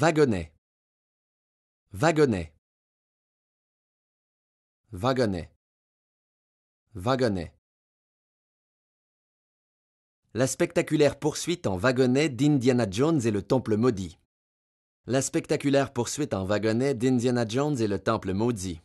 Wagonnet. Wagonnet. Wagonnet. Wagonnet. La spectaculaire poursuite en wagonnet d'Indiana Jones et le Temple maudit. La spectaculaire poursuite en wagonnet d'Indiana Jones et le Temple maudit.